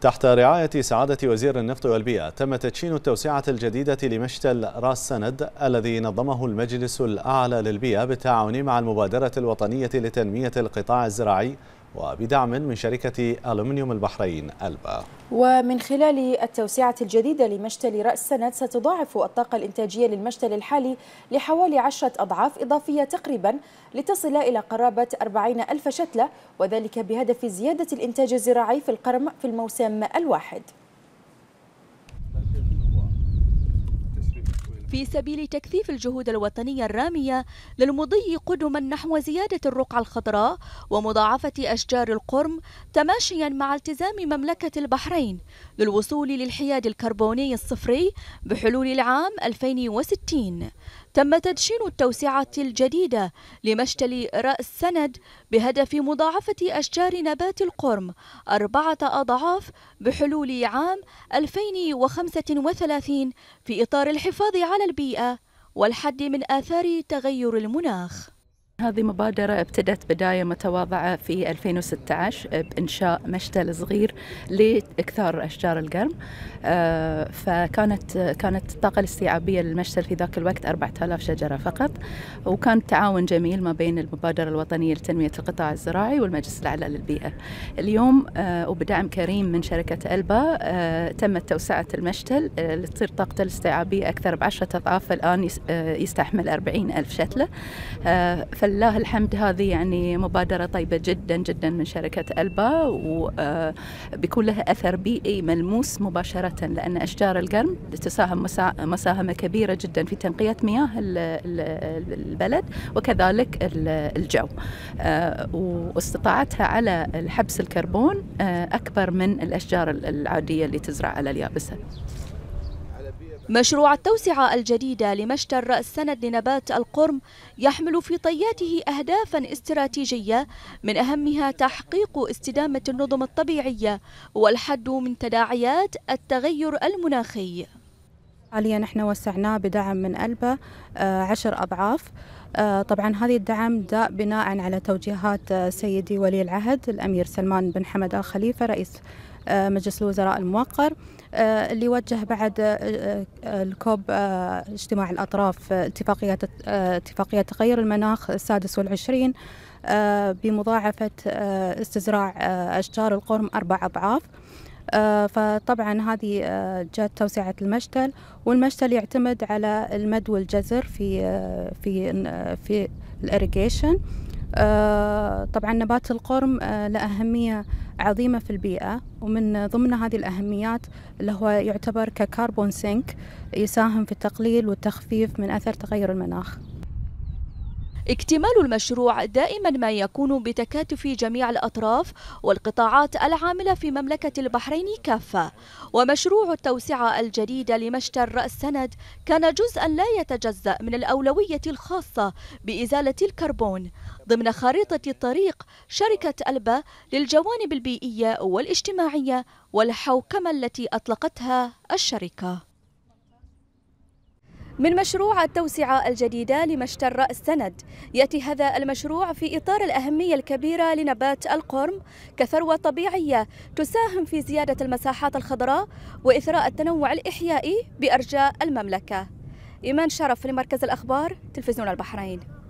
تحت رعاية سعادة وزير النفط والبيئة تم تدشين التوسعة الجديدة لمشتل راس سند الذي نظمه المجلس الأعلى للبيئة بالتعاون مع المبادرة الوطنية لتنمية القطاع الزراعي وبدعم من شركة ألومنيوم البحرين ألبا ومن خلال التوسعة الجديدة لمشتل رأس سند ستضاعف الطاقة الإنتاجية للمشتل الحالي لحوالي عشرة أضعاف إضافية تقريبا لتصل إلى قرابة 40 ألف شتلة وذلك بهدف زيادة الإنتاج الزراعي في القرم في الموسم الواحد في سبيل تكثيف الجهود الوطنية الرامية للمضي قدما نحو زيادة الرقعة الخضراء ومضاعفة أشجار القرم تماشيا مع التزام مملكة البحرين للوصول للحياد الكربوني الصفري بحلول العام 2060 تم تدشين التوسعة الجديدة لمشتل رأس سند بهدف مضاعفة أشجار نبات القرم أربعة أضعاف بحلول عام 2035 في إطار الحفاظ على البيئة والحد من آثار تغير المناخ هذه مبادرة ابتدت بداية متواضعة في 2016 بإنشاء مشتل صغير لإكثار أشجار القرم آه، فكانت كانت الطاقة الاستيعابية للمشتل في ذاك الوقت 4000 شجرة فقط وكان تعاون جميل ما بين المبادرة الوطنية لتنمية القطاع الزراعي والمجلس الأعلى للبيئة اليوم آه، وبدعم كريم من شركة ألبا آه، تمت توسعة المشتل لتصير طاقته الاستيعابية أكثر بعشرة أضعاف الآن يستحمل 40 ألف شتلة فلله الحمد هذه يعني مبادرة طيبة جدا جدا من شركة ألبا وبيكون آه، لها أثر بيئي ملموس مباشرة لأن أشجار القرم تساهم مساهمة كبيرة جدا في تنقية مياه البلد وكذلك الجو آه، واستطاعتها على حبس الكربون آه، أكبر من الأشجار العادية اللي تزرع على اليابسة مشروع التوسعة الجديدة لمشتر سند لنبات القرم يحمل في طياته أهدافا استراتيجية من أهمها تحقيق استدامة النظم الطبيعية والحد من تداعيات التغير المناخي حاليا احنا وسعناه بدعم من ألبا آه، عشر أضعاف آه، طبعا هذه الدعم داء بناء على توجيهات آه، سيدي ولي العهد الأمير سلمان بن حمد آل خليفة رئيس مجلس الوزراء الموقر اللي وجه بعد الكوب اجتماع الأطراف اتفاقية اتفاقية تغير المناخ السادس والعشرين بمضاعفة استزراع أشجار القرم أربع أضعاف آه، فطبعا هذه آه، جات توسعة المشتل والمشتل يعتمد على المد والجزر في آه، في في الاريجيشن طبعا نبات القرم له أهمية عظيمة في البيئة ومن ضمن هذه الأهميات اللي هو يعتبر ككربون سينك يساهم في التقليل والتخفيف من أثر تغير المناخ اكتمال المشروع دائما ما يكون بتكاتف جميع الأطراف والقطاعات العاملة في مملكة البحرين كافة ومشروع التوسعة الجديدة لمشتر رأس سند كان جزءا لا يتجزأ من الأولوية الخاصة بإزالة الكربون ضمن خريطة الطريق شركة ألبا للجوانب البيئية والاجتماعية والحوكمة التي أطلقتها الشركة من مشروع التوسعة الجديدة لمشتر السند يأتي هذا المشروع في إطار الأهمية الكبيرة لنبات القرم كثروة طبيعية تساهم في زيادة المساحات الخضراء وإثراء التنوع الإحيائي بأرجاء المملكة إيمان شرف لمركز الأخبار تلفزيون البحرين